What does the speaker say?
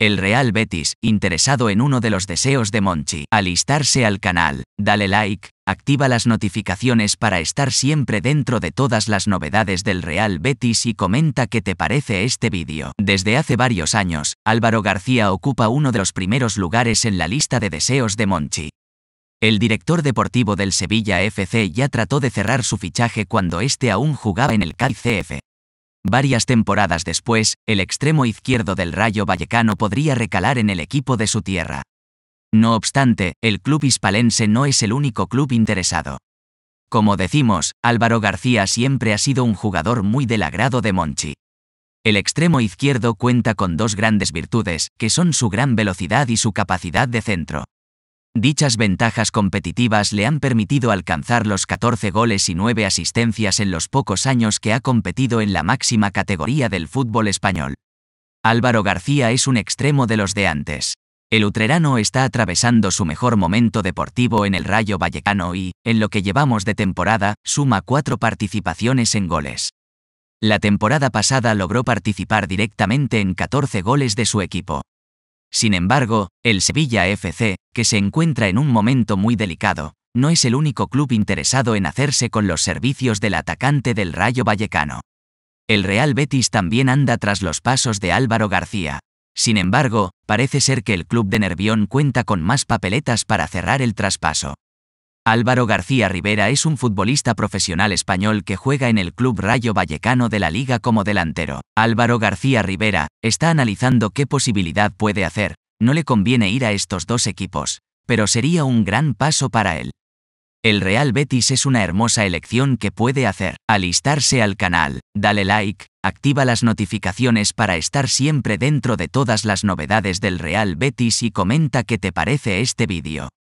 El Real Betis, interesado en uno de los deseos de Monchi, alistarse al canal, dale like, activa las notificaciones para estar siempre dentro de todas las novedades del Real Betis y comenta qué te parece este vídeo. Desde hace varios años, Álvaro García ocupa uno de los primeros lugares en la lista de deseos de Monchi. El director deportivo del Sevilla FC ya trató de cerrar su fichaje cuando este aún jugaba en el CAI Varias temporadas después, el extremo izquierdo del Rayo Vallecano podría recalar en el equipo de su tierra. No obstante, el club hispalense no es el único club interesado. Como decimos, Álvaro García siempre ha sido un jugador muy del agrado de Monchi. El extremo izquierdo cuenta con dos grandes virtudes, que son su gran velocidad y su capacidad de centro. Dichas ventajas competitivas le han permitido alcanzar los 14 goles y 9 asistencias en los pocos años que ha competido en la máxima categoría del fútbol español. Álvaro García es un extremo de los de antes. El utrerano está atravesando su mejor momento deportivo en el Rayo Vallecano y, en lo que llevamos de temporada, suma cuatro participaciones en goles. La temporada pasada logró participar directamente en 14 goles de su equipo. Sin embargo, el Sevilla FC, que se encuentra en un momento muy delicado, no es el único club interesado en hacerse con los servicios del atacante del Rayo Vallecano. El Real Betis también anda tras los pasos de Álvaro García. Sin embargo, parece ser que el club de Nervión cuenta con más papeletas para cerrar el traspaso. Álvaro García Rivera es un futbolista profesional español que juega en el Club Rayo Vallecano de la Liga como delantero. Álvaro García Rivera está analizando qué posibilidad puede hacer. No le conviene ir a estos dos equipos, pero sería un gran paso para él. El Real Betis es una hermosa elección que puede hacer. Alistarse al canal, dale like, activa las notificaciones para estar siempre dentro de todas las novedades del Real Betis y comenta qué te parece este vídeo.